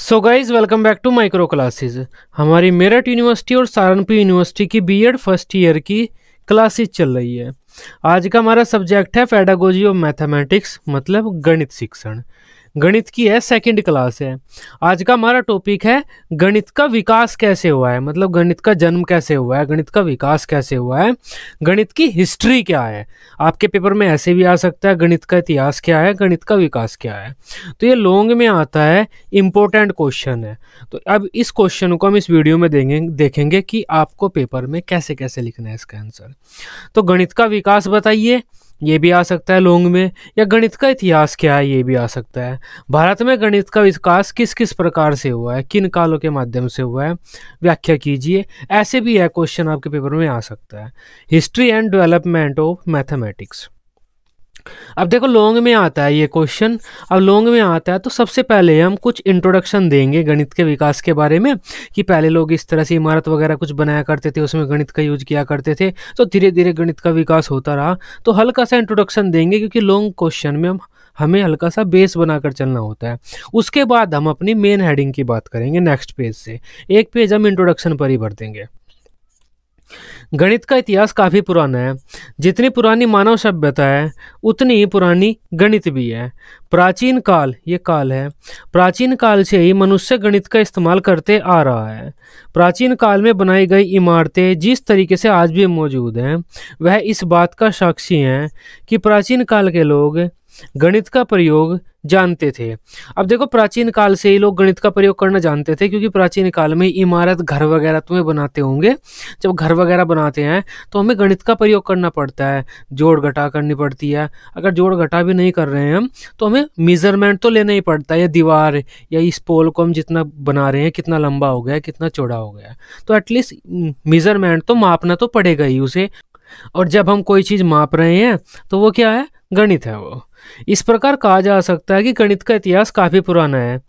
so guys welcome back to micro classes हमारी Meerut university और Saharanpur university की बीएड फर्स्ट ईयर की क्लासेस चल रही है आज का हमारा सब्जेक्ट है पैडागोजी ऑफ मैथमेटिक्स मतलब गणित शिक्षण गणित की है सेकंड क्लास है आज का हमारा टॉपिक है गणित का विकास कैसे हुआ है मतलब गणित का जन्म कैसे हुआ है गणित का विकास कैसे हुआ है गणित की हिस्ट्री क्या है आपके पेपर में ऐसे भी आ सकता है गणित का इतिहास क्या है गणित का विकास क्या है तो ये लॉन्ग में आता है इम्पोर्टेंट क्वेश्चन है तो अब इस क्वेश्चन को हम इस वीडियो में देंगे देखेंगे कि आपको पेपर में कैसे कैसे लिखना है इसका आंसर तो गणित का विकास बताइए ये भी आ सकता है लोंग में या गणित का इतिहास क्या है ये भी आ सकता है भारत में गणित का विकास किस किस प्रकार से हुआ है किन कालों के माध्यम से हुआ है व्याख्या कीजिए ऐसे भी यह क्वेश्चन आपके पेपर में आ सकता है history and development of mathematics अब देखो लॉन्ग में आता है ये क्वेश्चन अब लॉन्ग में आता है तो सबसे पहले हम कुछ इंट्रोडक्शन देंगे गणित के विकास के बारे में कि पहले लोग इस तरह से इमारत वगैरह कुछ बनाया करते थे उसमें गणित का यूज किया करते थे तो धीरे धीरे गणित का विकास होता रहा तो हल्का सा इंट्रोडक्शन देंगे क्योंकि लॉन्ग क्वेश्चन में हम हमें हल्का सा बेस बनाकर चलना होता है उसके बाद हम अपनी मेन हेडिंग की बात करेंगे नेक्स्ट पेज से एक पेज हम इंट्रोडक्शन पर ही भर देंगे गणित का इतिहास काफ़ी पुराना है जितनी पुरानी मानव सभ्यता है उतनी ही पुरानी गणित भी है प्राचीन काल ये काल है प्राचीन काल से ही मनुष्य गणित का इस्तेमाल करते आ रहा है प्राचीन काल में बनाई गई इमारतें जिस तरीके से आज भी मौजूद हैं वह इस बात का साक्षी हैं कि प्राचीन काल के लोग गणित का प्रयोग जानते थे अब देखो प्राचीन काल से ही लोग गणित का प्रयोग करना जानते थे क्योंकि प्राचीन काल में इमारत घर वगैरह तुम्हें बनाते होंगे जब घर वगैरह बनाते हैं तो हमें गणित का प्रयोग करना पड़ता है जोड़ घटा करनी पड़ती है अगर जोड़ घटा भी नहीं कर रहे हैं हम तो हमें मेजरमेंट तो लेना ही पड़ता है या दीवार या इस पोल को हम जितना बना रहे हैं कितना लंबा हो गया कितना चौड़ा हो गया तो एटलीस्ट मेजरमेंट mm, तो मापना तो पड़ेगा ही उसे और जब हम कोई चीज़ माप रहे हैं तो वो क्या है गणित है वो इस प्रकार कहा जा सकता है कि गणित का इतिहास काफ़ी पुराना है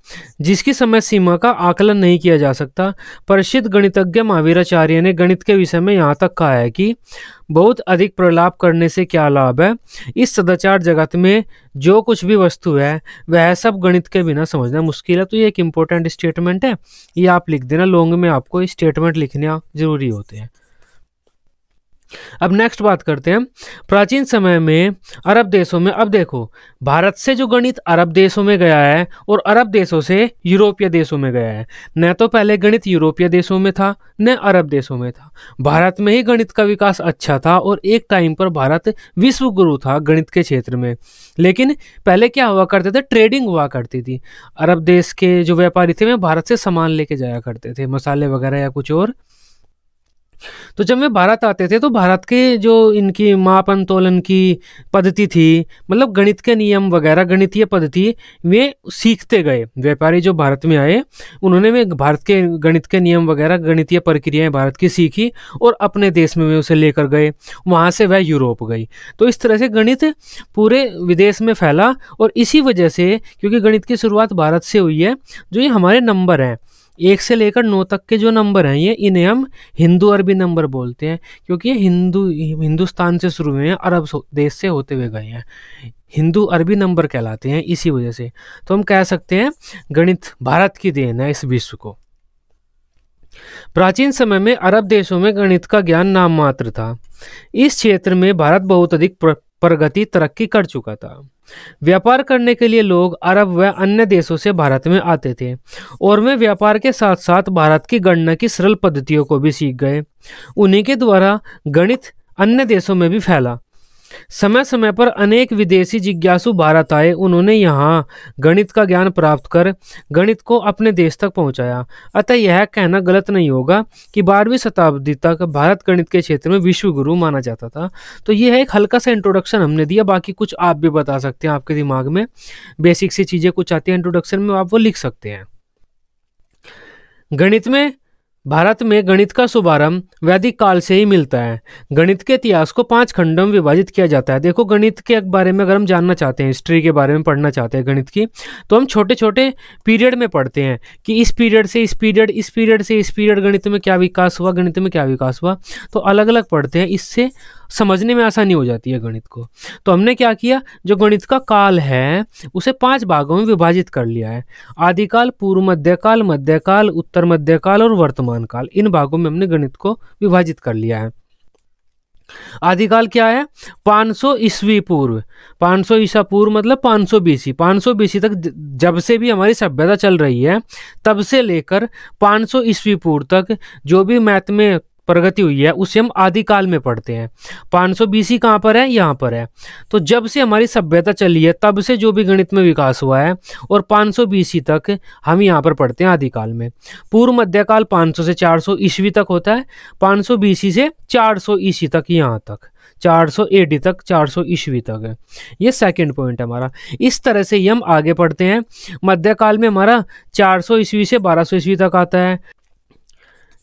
जिसकी समय सीमा का आकलन नहीं किया जा सकता प्रसिद्ध गणितज्ञ महावीराचार्य ने गणित के विषय में यहाँ तक कहा है कि बहुत अधिक प्रलाप करने से क्या लाभ है इस सदाचार जगत में जो कुछ भी वस्तु है वह सब गणित के बिना समझना मुश्किल है तो ये एक इम्पोर्टेंट स्टेटमेंट है ये आप लिख देना लोंग में आपको स्टेटमेंट लिखना ज़रूरी होते हैं अब नेक्स्ट बात करते हैं प्राचीन समय में अरब देशों में अब देखो भारत से जो गणित अरब देशों में गया है और अरब देशों से यूरोपीय देशों में गया है न तो पहले गणित यूरोपीय देशों में था न अरब देशों में था भारत में ही गणित का विकास अच्छा था और एक टाइम पर भारत विश्व गुरु था गणित के क्षेत्र में लेकिन पहले क्या हुआ करते थे ट्रेडिंग हुआ करती थी अरब देश के जो व्यापारी थे वे भारत से सामान लेके जाया करते थे मसाले वगैरह या कुछ और तो जब वे भारत आते थे तो भारत के जो इनकी माप आंदोलन की पद्धति थी मतलब गणित के नियम वगैरह गणितीय पद्धति वे सीखते गए व्यापारी जो भारत में आए उन्होंने वे भारत के गणित के नियम वगैरह गणितीय प्रक्रियाएं भारत की सीखी और अपने देश में वे उसे लेकर गए वहाँ से वह यूरोप गई तो इस तरह से गणित पूरे विदेश में फैला और इसी वजह से क्योंकि गणित की शुरुआत भारत से हुई है जो ये हमारे नंबर हैं एक से लेकर नौ तक के जो नंबर हैं ये इन्हें हम हिंदू अरबी नंबर बोलते हैं क्योंकि ये हिंदू हिंदुस्तान से शुरू हुए हैं अरब देश से होते हुए गए हैं हिंदू अरबी नंबर कहलाते हैं इसी वजह से तो हम कह सकते हैं गणित भारत की देन है इस विश्व को प्राचीन समय में अरब देशों में गणित का ज्ञान नाम मात्र था इस क्षेत्र में भारत बहुत अधिक प्रगति तरक्की कर चुका था व्यापार करने के लिए लोग अरब व अन्य देशों से भारत में आते थे और वे व्यापार के साथ साथ भारत की गणना की सरल पद्धतियों को भी सीख गए उन्हीं के द्वारा गणित अन्य देशों में भी फैला समय समय पर अनेक विदेशी जिज्ञासु भारत आए उन्होंने यहाँ गणित का ज्ञान प्राप्त कर गणित को अपने देश तक पहुँचाया अतः यह कहना गलत नहीं होगा कि बारहवीं शताब्दी तक भारत गणित के क्षेत्र में विश्व गुरु माना जाता था तो यह एक हल्का सा इंट्रोडक्शन हमने दिया बाकी कुछ आप भी बता सकते हैं आपके दिमाग में बेसिक सी चीज़ें कुछ आती हैं इंट्रोडक्शन में आप वो लिख सकते हैं गणित में भारत में गणित का शुभारंभ वैदिक काल से ही मिलता है गणित के इतिहास को पांच खंडों में विभाजित किया जाता है देखो गणित के बारे में अगर हम जानना चाहते हैं हिस्ट्री के बारे में पढ़ना चाहते हैं गणित की तो हम छोटे छोटे पीरियड में पढ़ते हैं कि इस पीरियड से इस पीरियड इस पीरियड से इस पीरियड गणित में क्या विकास हुआ गणित में क्या विकास हुआ तो अलग अलग पढ़ते हैं इससे समझने में आसानी हो जाती है गणित को तो हमने क्या किया जो गणित का काल है उसे पांच भागों में विभाजित कर लिया है आदिकाल पूर्व मध्यकाल मध्यकाल उत्तर मध्यकाल और वर्तमान काल इन भागों में हमने गणित को विभाजित कर लिया है आदिकाल क्या है 500 ईस्वी पूर्व 500 ईसा पूर्व मतलब 500 बीसी सौ बीसी तक जब से भी हमारी सभ्यता चल रही है तब से लेकर 500 ईस्वी पूर्व तक जो भी मैथ में प्रगति हुई है उसे हम आदिकाल में पढ़ते हैं 500 सौ बीसी कहाँ पर है यहाँ पर है तो जब से हमारी सभ्यता चली है तब से जो भी गणित में विकास हुआ है और 500 सौ बीसी तक हम यहाँ पर पढ़ते हैं आदिकाल में पूर्व मध्यकाल 500 से 400 सौ ईस्वी तक होता है 500 सौ बीसी से 400 सौ ईस्वी तक यहाँ तक 400 एडी तक 400 ईस्वी तक है ये सेकंड पॉइंट है हमारा इस तरह से ये हम आगे पढ़ते हैं मध्यकाल में हमारा 400 ईस्वी से 1200 ईस्वी तक आता है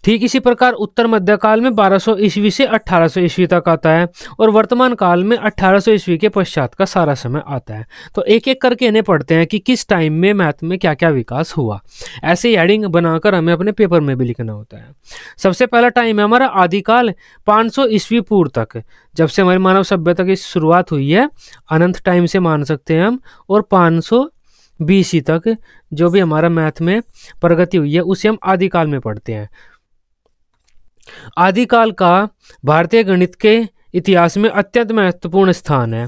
ठीक इसी प्रकार उत्तर मध्यकाल में 1200 ईस्वी से 1800 ईस्वी तक आता है और वर्तमान काल में 1800 ईस्वी के पश्चात का सारा समय आता है तो एक एक करके इन्हें पढ़ते हैं कि किस टाइम में मैथ में क्या क्या विकास हुआ ऐसे हेडिंग बनाकर हमें अपने पेपर में भी लिखना होता है सबसे पहला टाइम है हमारा आदिकाल सौ ईस्वी पूर्व तक जब से हमारी मानव सभ्यता की शुरुआत हुई है अनंत टाइम से मान सकते हैं हम और पाँच बीसी तक जो भी हमारा मैथ में प्रगति हुई है उसे हम आदिकाल में पढ़ते हैं आदिकाल का भारतीय गणित के इतिहास में अत्यंत महत्वपूर्ण स्थान है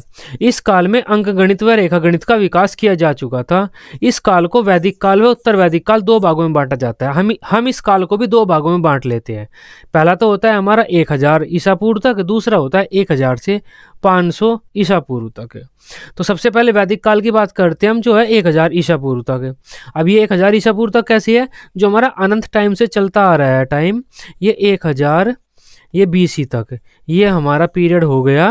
इस काल में अंक गणित व रेखा गणित का विकास किया जा चुका था इस काल को वैदिक काल व उत्तर वैदिक काल दो भागों में बांटा जाता है हम हम इस काल को भी दो भागों में बांट लेते हैं पहला तो होता है हमारा एक हजार ईसा पूर्व तक दूसरा होता है एक हजार से पाँच सौ ईसा पूर्व तक तो सबसे पहले वैदिक काल की बात करते हैं हम जो है एक हज़ार ईसा पूर्व तक अब ये एक हज़ार ईसा पूर्व तक कैसी है जो हमारा अनंत टाइम से चलता आ रहा है टाइम ये एक हज़ार ये बीसी तक ये हमारा पीरियड हो गया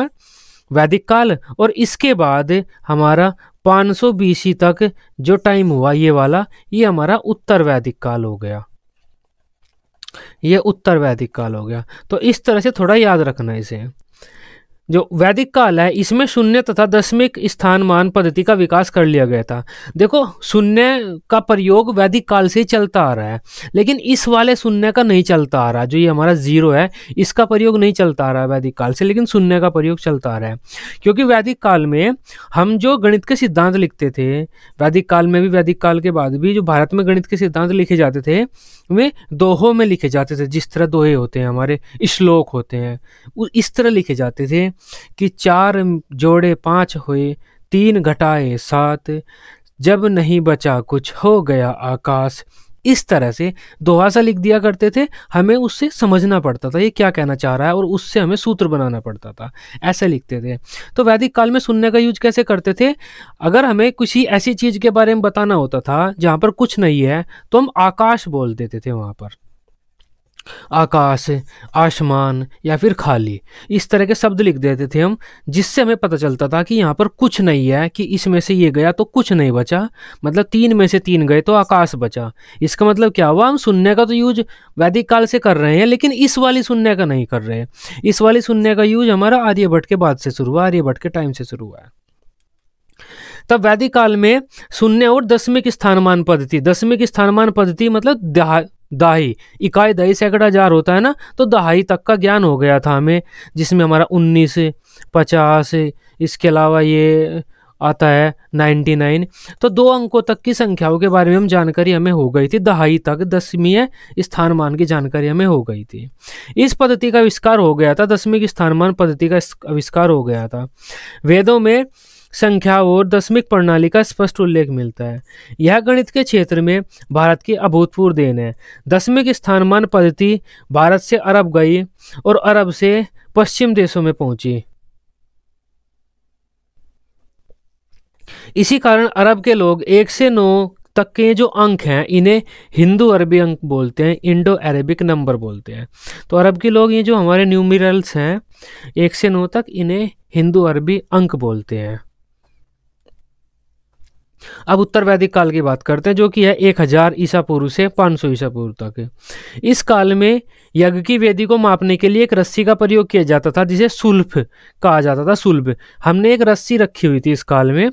वैदिक काल और इसके बाद हमारा 500 बीसी तक जो टाइम हुआ ये वाला ये हमारा उत्तर वैदिक काल हो गया ये उत्तर वैदिक काल हो गया तो इस तरह से थोड़ा याद रखना इसे जो वैदिक काल है इसमें शून्य तथा दशमिक स्थान मान पद्धति का विकास कर लिया गया था देखो शून्य का प्रयोग वैदिक काल से चलता आ रहा है लेकिन इस वाले शून्य का नहीं चलता आ रहा जो ये हमारा जीरो है इसका प्रयोग नहीं चलता आ रहा है वैदिक काल से लेकिन शून्य का प्रयोग चलता आ रहा है क्योंकि वैदिक काल में हम जो गणित के सिद्धांत लिखते थे वैदिक काल में भी वैदिक काल के बाद भी जो भारत में गणित के सिद्धांत लिखे जाते थे वे दोहों में लिखे जाते थे जिस तरह दोहे होते हैं हमारे श्लोक होते हैं इस तरह लिखे जाते थे कि चार जोड़े पाँच हुए तीन घटाए सात जब नहीं बचा कुछ हो गया आकाश इस तरह से दोहासा लिख दिया करते थे हमें उससे समझना पड़ता था ये क्या कहना चाह रहा है और उससे हमें सूत्र बनाना पड़ता था ऐसे लिखते थे तो वैदिक काल में सुनने का यूज कैसे करते थे अगर हमें किसी ऐसी चीज़ के बारे में बताना होता था जहाँ पर कुछ नहीं है तो हम आकाश बोल देते थे वहाँ पर आकाश आसमान या फिर खाली इस तरह के शब्द लिख देते थे हम जिससे हमें पता चलता था कि यहाँ पर कुछ नहीं है कि इसमें से ये गया तो कुछ नहीं बचा मतलब तीन में से तीन गए तो आकाश बचा इसका मतलब क्या हुआ हम शून्य का तो यूज वैदिक काल से कर रहे हैं लेकिन इस वाली शून्य का नहीं कर रहे हैं इस वाली शून्य का यूज हमारा आर्यभट्ट के बाद से शुरू हुआ आर्यभट्ट के टाइम से शुरू हुआ है तब वैदिक काल में शून्य और दशमिक स्थानमान पद्धति दशमिक स्थानमान पद्धति मतलब दाही इकाई दही सैकड़ा हजार होता है ना तो दहाई तक का ज्ञान हो गया था हमें जिसमें हमारा उन्नीस पचास इसके अलावा ये आता है नाइन्टी नाइन तो दो अंकों तक की संख्याओं के बारे में हम जानकारी हमें हो गई थी दहाई तक दसवीं स्थानमान की जानकारी हमें हो गई थी इस पद्धति का आविष्कार हो गया था दसवीं की स्थानमान पद्धति का आविष्कार हो गया था वेदों में संख्या और दशमिक प्रणाली का स्पष्ट उल्लेख मिलता है यह गणित के क्षेत्र में भारत की अभूतपूर्व देन है दशमिक स्थानमान पद्धति भारत से अरब गई और अरब से पश्चिम देशों में पहुंची इसी कारण अरब के लोग एक से नौ तक के जो अंक हैं इन्हें हिंदू अरबी अंक बोलते हैं इंडो अरेबिक नंबर बोलते हैं तो अरब के लोग ये जो हमारे न्यूमिरल्स हैं एक से नौ तक इन्हें हिंदू अरबी अंक बोलते हैं अब उत्तर वैदिक काल की बात करते हैं जो कि है एक हज़ार ईसा पूर्व से पाँच सौ ईसा पूर्व तक इस काल में यज्ञ की वेदी को मापने के लिए एक रस्सी का प्रयोग किया जाता था जिसे सुल्फ कहा जाता था सुल्भ हमने एक रस्सी रखी हुई थी इस काल में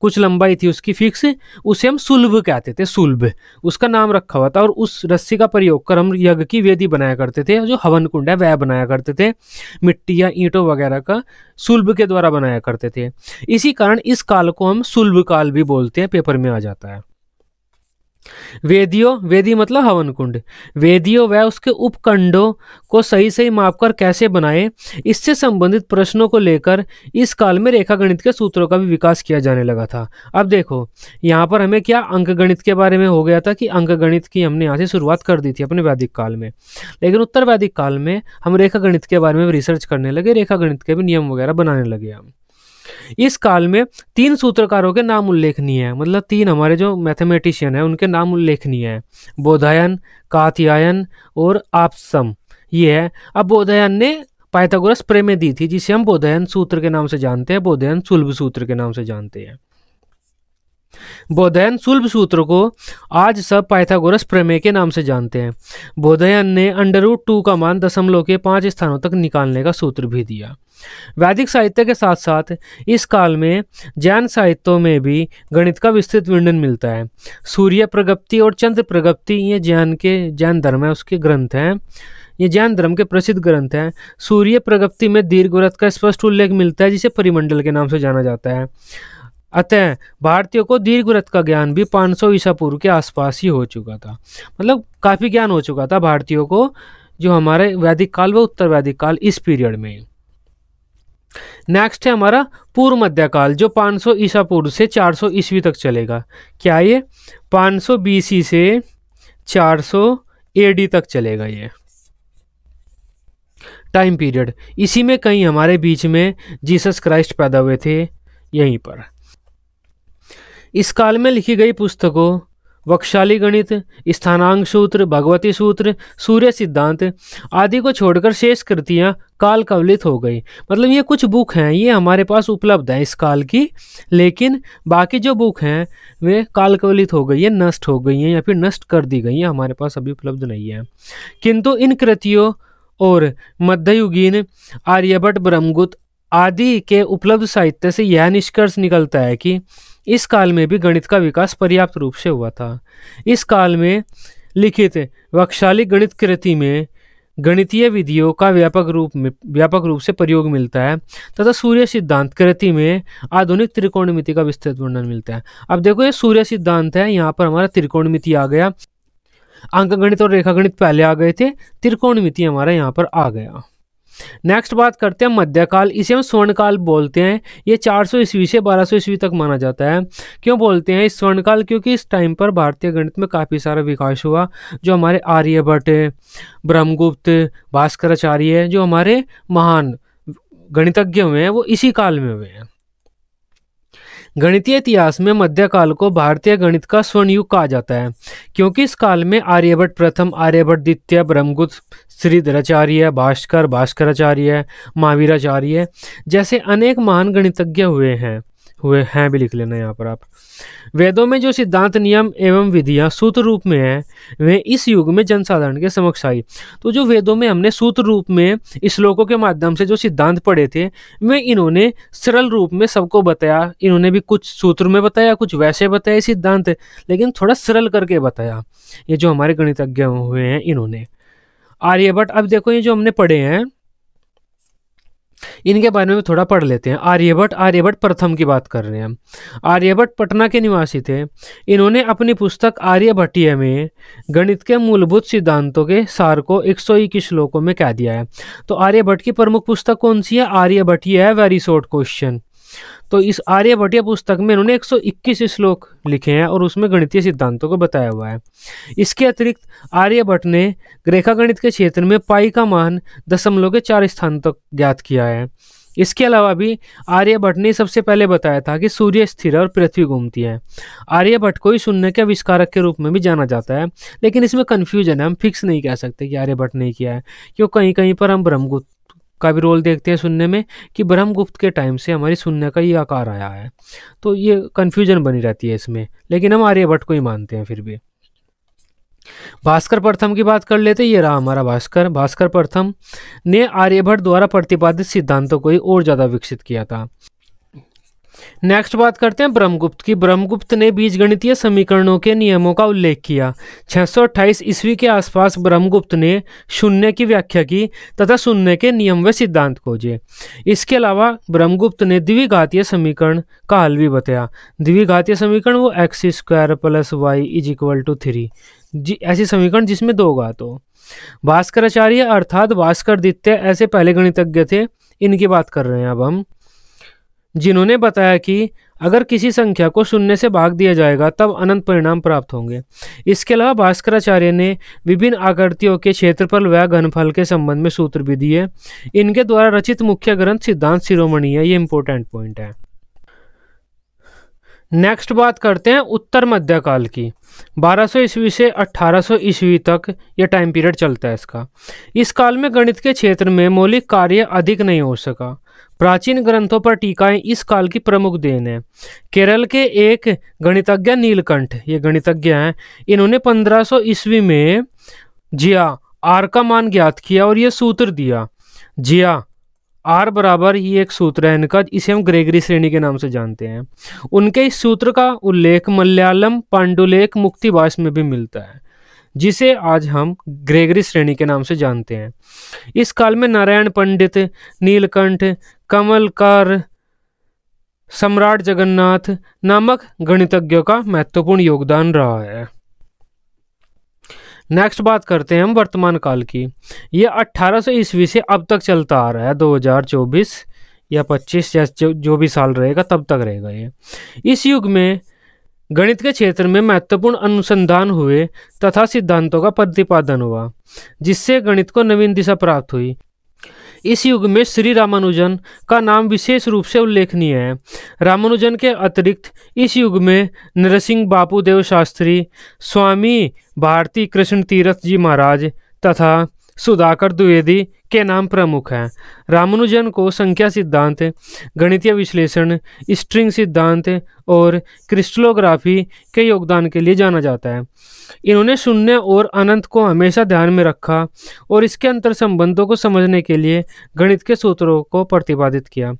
कुछ लंबाई थी उसकी फिक्स उसे हम सुल्भ कहते थे सुल्भ उसका नाम रखा हुआ था और उस रस्सी का प्रयोग कर हम यज्ञ की वेदी बनाया करते थे जो हवन कुंड है वह बनाया करते थे मिट्टी या ईंटों वगैरह का सुल्भ के द्वारा बनाया करते थे इसी कारण इस काल को हम सुल्भ काल भी बोलते हैं पेपर में आ जाता है वेदियों वेदी मतलब हवन कुंड वेदियों व उसके उपकंडों को सही सही मापकर कैसे बनाए इससे संबंधित प्रश्नों को लेकर इस काल में रेखा गणित के सूत्रों का भी विकास किया जाने लगा था अब देखो यहाँ पर हमें क्या अंक गणित के बारे में हो गया था कि अंक गणित की हमने यहाँ से शुरुआत कर दी थी अपने वैदिक काल में लेकिन उत्तर वैदिक काल में हम रेखा गणित के बारे में रिसर्च करने लगे रेखा गणित के भी नियम वगैरह बनाने लगे हम इस काल में तीन सूत्रकारों के नाम उल्लेखनीय है मतलब तीन हमारे जो मैथमेटिशियन है उनके नाम उल्लेखनीय है बोधायन कात्यायन और आपसम ये है अब बोधायन ने पाइथागोरस प्रेमें दी थी जिसे हम बोधायन सूत्र के नाम से जानते हैं बोधयन सुलभ सूत्र के नाम से जानते हैं बोधयन सुलभ सूत्र को आज सब पाइथागोरस प्रमेय के नाम से जानते हैं बोधयन ने अंडर रूट टू का मान दशमलव के पांच स्थानों तक निकालने का सूत्र भी दिया वैदिक साहित्य के साथ साथ इस काल में जैन साहित्यों में भी गणित का विस्तृत वर्णन मिलता है सूर्य प्रगप्ति और चंद्र प्रगप्ति ये जैन के जैन धर्म है उसके ग्रंथ हैं ये जैन धर्म के प्रसिद्ध ग्रंथ हैं सूर्य प्रगप्ति में दीर्घ व्रत का स्पष्ट उल्लेख मिलता है जिसे परिमंडल के नाम से जाना जाता है अतः भारतीयों को दीर्घ व्रत का ज्ञान भी 500 ईसा पूर्व के आसपास ही हो चुका था मतलब काफ़ी ज्ञान हो चुका था भारतीयों को जो हमारे वैदिक काल व उत्तर वैदिक काल इस पीरियड में नेक्स्ट है हमारा पूर्व मध्यकाल जो 500 सौ ईसा पूर्व से 400 सौ ईस्वी तक चलेगा क्या ये 500 सौ बीसी से 400 सौ एडी तक चलेगा ये टाइम पीरियड इसी में कहीं हमारे बीच में जीसस क्राइस्ट पैदा हुए थे यहीं पर इस काल में लिखी गई पुस्तकों वक्षाली गणित स्थानांग सूत्र भगवती सूत्र सूर्य सिद्धांत आदि को छोड़कर शेष कृतियाँ काल कवलित हो गई मतलब ये कुछ बुक हैं ये हमारे पास उपलब्ध हैं इस काल की लेकिन बाकी जो बुक हैं वे काल कवलित हो गई है नष्ट हो गई हैं या फिर नष्ट कर दी गई हैं हमारे पास अभी उपलब्ध नहीं है किंतु इन कृतियों और मध्ययुगीन आर्यभट्ट ब्रह्मगुप्त आदि के उपलब्ध साहित्य से यह निष्कर्ष निकलता है कि इस काल में भी गणित का विकास पर्याप्त रूप से हुआ था इस काल में लिखित वक्षाली गणित कृति में गणितीय विधियों का व्यापक रूप में व्यापक रूप से प्रयोग मिलता है तथा सूर्य सिद्धांत कृति में आधुनिक त्रिकोणमिति का विस्तृत वर्णन मिलता है अब देखो ये सूर्य सिद्धांत है यहाँ पर हमारा त्रिकोणमिति आ गया अंक गणित और रेखा गणित पहले आ गए थे त्रिकोणमिति हमारा यहाँ पर आ गया नेक्स्ट बात करते हैं मध्यकाल इसे हम स्वर्णकाल बोलते हैं ये 400 ईस्वी से 1200 ईस्वी तक माना जाता है क्यों बोलते हैं इस स्वर्णकाल क्योंकि इस टाइम पर भारतीय गणित में काफ़ी सारा विकास हुआ जो हमारे आर्यभट्ट ब्रह्मगुप्त भास्कराचार्य जो हमारे महान गणितज्ञ हुए हैं वो इसी काल में हुए हैं गणितीय इतिहास में मध्यकाल को भारतीय गणित का स्वर्णयुग कहा जाता है क्योंकि इस काल में आर्यभट्ट प्रथम आर्यभट्ट द्वितीय ब्रह्मगुप्त श्रीधराचार्य भास्कर भास्कराचार्य महावीराचार्य जैसे अनेक महान गणितज्ञ हुए हैं हुए हैं भी लिख लेना यहाँ पर आप वेदों में जो सिद्धांत नियम एवं विधियाँ सूत्र रूप में हैं वे इस युग में जनसाधारण के समक्ष आई तो जो वेदों में हमने सूत्र रूप में श्लोकों के माध्यम से जो सिद्धांत पढ़े थे वे इन्होंने सरल रूप में सबको बताया इन्होंने भी कुछ सूत्र में बताया कुछ वैसे बताए सिद्धांत लेकिन थोड़ा सरल करके बताया ये जो हमारे गणितज्ञ हुए हैं इन्होंने आर्यभट्ट अब देखो ये जो हमने पढ़े हैं इनके बारे में थोड़ा पढ़ लेते हैं आर्यभट्ट आर्यभट्ट प्रथम की बात कर रहे हैं आर्यभट्ट पटना के निवासी थे इन्होंने अपनी पुस्तक आर्यभट्टीय में गणित के मूलभूत सिद्धांतों के सार को एक सौ इक्कीस श्लोकों में कह दिया है तो आर्यभट्ट की प्रमुख पुस्तक कौन सी है आर्यभट्टीय है वेरी शॉर्ट क्वेश्चन तो इस आर्यभट्टिया पुस्तक में उन्होंने 121 श्लोक लिखे हैं और उसमें गणितीय सिद्धांतों को बताया हुआ है इसके अतिरिक्त आर्यभट्ट ने रेखा गणित के क्षेत्र में पाई का मान दशमलव के चार स्थान तक ज्ञात किया है इसके अलावा भी आर्यभट्ट ने सबसे पहले बताया था कि सूर्य स्थिर है और पृथ्वी घूमती है आर्यभट्ट को ही शून्य के आविष्कारक के रूप में भी जाना जाता है लेकिन इसमें कन्फ्यूजन है हम फिक्स नहीं कह सकते कि आर्यभट्ट ने किया है क्यों कहीं कहीं पर हम ब्रह्मगुप्त का भी रोल देखते हैं सुनने में कि ब्रह्मगुप्त के टाइम से हमारी सुनने का ये आकार आया है तो ये कन्फ्यूजन बनी रहती है इसमें लेकिन हम आर्यभट्ट को ही मानते हैं फिर भी भास्कर प्रथम की बात कर लेते ये रहा हमारा भास्कर भास्कर प्रथम ने आर्यभट्ट द्वारा प्रतिपादित सिद्धांतों को ही और ज़्यादा विकसित किया था नेक्स्ट बात करते हैं ब्रह्मगुप्त की ब्रह्मगुप्त ने बीजगणितीय समीकरणों के नियमों का उल्लेख किया 628 ईस्वी के आसपास ब्रह्मगुप्त ने शून्य की व्याख्या की तथा शून्य के नियम व सिद्धांत खोजे इसके अलावा ब्रह्मगुप्त ने द्विघातीय समीकरण का हल भी बताया द्विघातीय समीकरण वो X square plus Y is equal to three जी ऐसी समीकरण जिसमें दो घात हो भास्कराचार्य अर्थात भास्कर ऐसे पहले गणितज्ञ थे इनकी बात कर रहे हैं अब हम जिन्होंने बताया कि अगर किसी संख्या को शून्य से भाग दिया जाएगा तब अनंत परिणाम प्राप्त होंगे इसके अलावा भास्कराचार्य ने विभिन्न आकृतियों के क्षेत्रफल व घनफल के संबंध में सूत्र भी दिए इनके द्वारा रचित मुख्य ग्रंथ सिद्धांत शिरोमणि है ये इंपॉर्टेंट पॉइंट है नेक्स्ट बात करते हैं उत्तर मध्यकाल की 1200 ईस्वी से 1800 ईस्वी तक यह टाइम पीरियड चलता है इसका इस काल में गणित के क्षेत्र में मौलिक कार्य अधिक नहीं हो सका प्राचीन ग्रंथों पर टीकाएं इस काल की प्रमुख देन है केरल के एक गणितज्ञ नीलकंठ ये गणितज्ञ हैं इन्होंने 1500 ईस्वी में जिया आर का मान ज्ञात किया और ये सूत्र दिया जिया आर बराबर ये एक सूत्र है इनका इसे हम ग्रेगरी श्रेणी के नाम से जानते हैं उनके इस सूत्र का उल्लेख मलयालम पांडुलेख मुक्तिवास में भी मिलता है जिसे आज हम ग्रेगरी श्रेणी के नाम से जानते हैं इस काल में नारायण पंडित नीलकंठ कमलकार सम्राट जगन्नाथ नामक गणितज्ञों का महत्वपूर्ण योगदान रहा है नेक्स्ट बात करते हैं हम वर्तमान काल की ये 1800 सौ ईस्वी से अब तक चलता आ रहा है 2024 या 25 या जो भी साल रहेगा तब तक रहेगा ये इस युग में गणित के क्षेत्र में महत्वपूर्ण अनुसंधान हुए तथा सिद्धांतों का प्रतिपादन हुआ जिससे गणित को नवीन दिशा प्राप्त हुई इस युग में श्री रामानुजन का नाम विशेष रूप से उल्लेखनीय है रामानुजन के अतिरिक्त इस युग में नरसिंह बापूदेव शास्त्री स्वामी भारती कृष्ण तीर्थ जी महाराज तथा सुधाकर द्विवेदी के नाम प्रमुख हैं रामानुजन को संख्या सिद्धांत गणितीय विश्लेषण स्ट्रिंग सिद्धांत और क्रिस्टलोग्राफी के योगदान के लिए जाना जाता है इन्होंने शून्य और अनंत को हमेशा ध्यान में रखा और इसके अंतर संबंधों को समझने के लिए गणित के सूत्रों को प्रतिपादित किया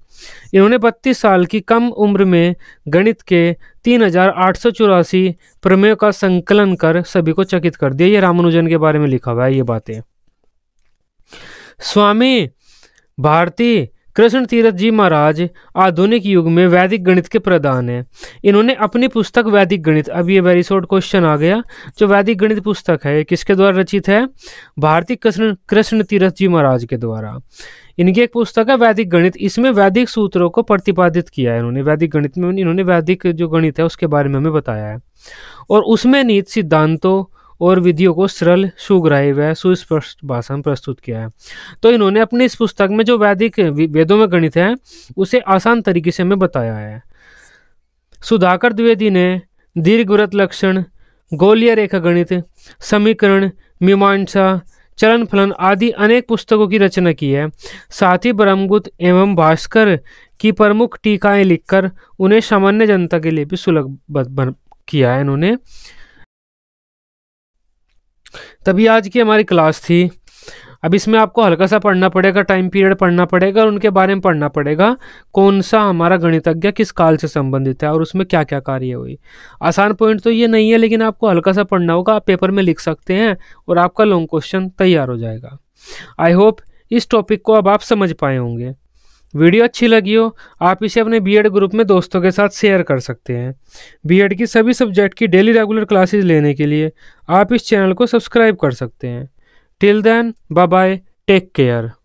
इन्होंने 32 साल की कम उम्र में गणित के तीन हजार आठ सौ चौरासी का संकलन कर सभी को चकित कर दिया ये रामानुजन के बारे में लिखा हुआ है ये बातें स्वामी भारती कृष्ण तीर्थ जी महाराज आधुनिक युग में वैदिक गणित के प्रधान हैं इन्होंने अपनी पुस्तक वैदिक गणित अब ये वेरी शॉर्ट क्वेश्चन आ गया जो वैदिक गणित पुस्तक है किसके द्वारा रचित है भारती कृष्ण कृष्ण तीर्थ जी महाराज के द्वारा इनकी एक पुस्तक है वैदिक गणित इसमें वैदिक सूत्रों को प्रतिपादित किया है इन्होंने वैदिक गणित में इन्होंने वैदिक जो गणित है उसके बारे में हमें बताया है और उसमें नीत सिद्धांतों और विधियों को सरल सुग्राही व सुस्पष्ट भाषा में प्रस्तुत किया है तो इन्होंने अपनी इस पुस्तक में जो वैदिक वेदों में गणित है उसे आसान तरीके से हमें बताया है सुधाकर द्विवेदी ने दीर्घ व्रत लक्षण गोलिया रेखा गणित समीकरण मीमांसा चलन फलन आदि अनेक पुस्तकों की रचना की है साथ ही ब्रह्मगुप्त एवं भास्कर की प्रमुख टीकाएं लिखकर उन्हें सामान्य जनता के लिए भी सुलभ किया है इन्होंने तभी आज की हमारी क्लास थी अब इसमें आपको हल्का सा पढ़ना पड़ेगा टाइम पीरियड पढ़ना पड़ेगा और उनके बारे में पढ़ना पड़ेगा कौन सा हमारा गणितज्ञ किस काल से संबंधित है और उसमें क्या क्या कार्य हुई आसान पॉइंट तो ये नहीं है लेकिन आपको हल्का सा पढ़ना होगा आप पेपर में लिख सकते हैं और आपका लॉन्ग क्वेश्चन तैयार हो जाएगा आई होप इस टॉपिक को अब आप समझ पाए होंगे वीडियो अच्छी लगी हो आप इसे अपने बीएड ग्रुप में दोस्तों के साथ शेयर कर सकते हैं बीएड की सभी सब्जेक्ट की डेली रेगुलर क्लासेस लेने के लिए आप इस चैनल को सब्सक्राइब कर सकते हैं till then bye bye take care